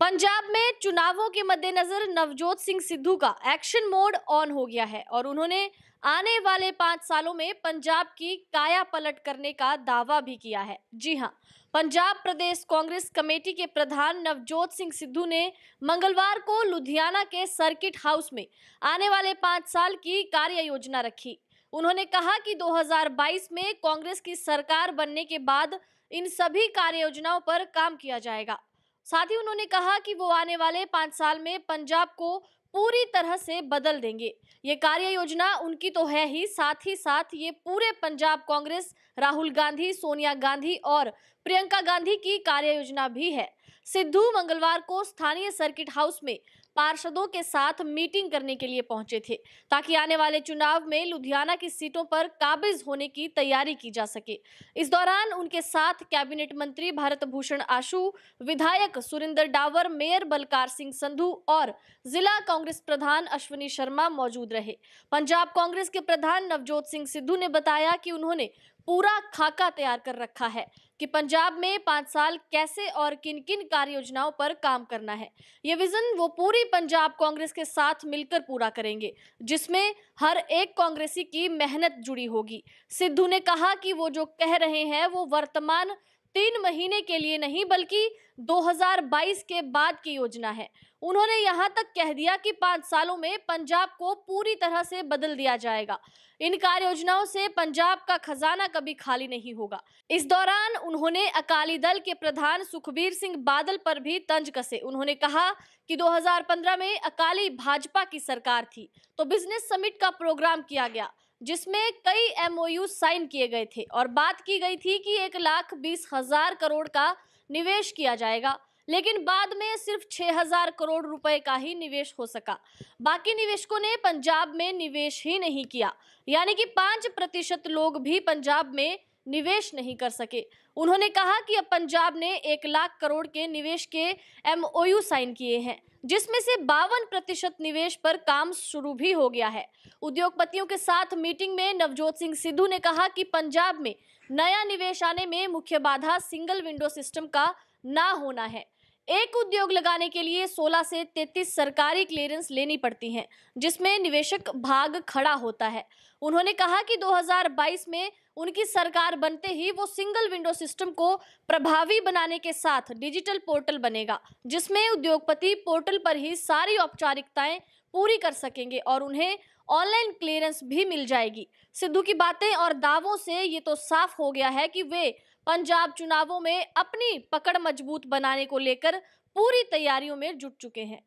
पंजाब में चुनावों के मद्देनजर नवजोत सिंह सिद्धू का एक्शन मोड ऑन हो गया है और उन्होंने आने वाले पांच सालों में पंजाब की काया पलट करने का दावा भी किया है जी हां पंजाब प्रदेश कांग्रेस कमेटी के प्रधान नवजोत सिंह सिद्धू ने मंगलवार को लुधियाना के सर्किट हाउस में आने वाले पांच साल की कार्य योजना रखी उन्होंने कहा कि 2022 में कांग्रेस की सरकार बनने के बाद इन सभी कार्य योजनाओं पर काम किया जाएगा साथ ही उन्होंने कहा कि वो आने वाले पांच साल में पंजाब को पूरी तरह से बदल देंगे ये कार्य योजना उनकी तो है ही साथ ही साथ ये पूरे पंजाब कांग्रेस राहुल गांधी सोनिया गांधी और प्रियंका गांधी की कार्य योजना भी है सिद्धू मंगलवार को स्थानीय सर्किट हाउस में पार्षदों के साथ मीटिंग करने के लिए पहुंचे थे ताकि आने वाले चुनाव में लुधियाना की सीटों पर काबिज होने की तैयारी की जा सके इस दौरान उनके साथ कैबिनेट मंत्री भारत भूषण आशु विधायक सुरेंद्र डावर मेयर बलकार सिंह संधू और जिला कांग्रेस कांग्रेस प्रधान अश्विनी शर्मा मौजूद रहे पंजाब कांग्रेस के प्रधान नवजोत सिंह सिद्धू ने बताया कि उन्होंने पूरा खाका तैयार कर रखा है कि पंजाब में पांच साल कैसे और किन किन कार्य योजनाओं पर काम करना है ये विजन वो पूरी पंजाब कांग्रेस के साथ मिलकर पूरा करेंगे जिसमें हर एक कांग्रेसी की मेहनत जुड़ी होगी सिद्धू ने कहा कि वो जो कह रहे हैं वो वर्तमान तीन महीने के लिए नहीं बल्कि 2022 के बाद की योजना है उन्होंने यहां तक कह दिया कि पांच सालों में पंजाब को पूरी तरह से बदल दिया जाएगा इन कार्य योजनाओं से पंजाब का खजाना कभी खाली नहीं होगा इस दौरान उन्होंने अकाली दल के प्रधान सुखबीर सिंह बादल पर भी तंज कसे उन्होंने कहा कि 2015 में अकाली भाजपा की सरकार थी तो बिजनेस समिट का प्रोग्राम किया गया जिसमें कई एमओयू साइन किए गए थे और बात की गई थी कि एक लाख बीस हजार करोड़ का निवेश किया जाएगा लेकिन बाद में सिर्फ छह हजार करोड़ रुपए का ही निवेश हो सका बाकी निवेशकों ने पंजाब में निवेश ही नहीं किया यानी कि पांच प्रतिशत लोग भी पंजाब में निवेश नहीं कर सके उन्होंने कहा कि अब पंजाब ने एक लाख करोड़ के निवेश के एमओयू साइन किए हैं जिसमें से बावन प्रतिशत निवेश पर काम शुरू भी हो गया है उद्योगपतियों के साथ मीटिंग में नवजोत सिंह सिद्धू ने कहा कि पंजाब में नया निवेश आने में मुख्य बाधा सिंगल विंडो सिस्टम का ना होना है एक उद्योग लगाने के लिए 16 से 33 सरकारी क्लियरेंस लेनी पड़ती हैं, जिसमें निवेशक भाग खड़ा होता है उन्होंने कहा कि 2022 में उनकी सरकार बनते ही वो सिंगल विंडो सिस्टम को प्रभावी बनाने के साथ डिजिटल पोर्टल बनेगा जिसमें उद्योगपति पोर्टल पर ही सारी औपचारिकताएं पूरी कर सकेंगे और उन्हें ऑनलाइन क्लियरेंस भी मिल जाएगी सिद्धू की बातें और दावों से ये तो साफ हो गया है कि वे पंजाब चुनावों में अपनी पकड़ मजबूत बनाने को लेकर पूरी तैयारियों में जुट चुके हैं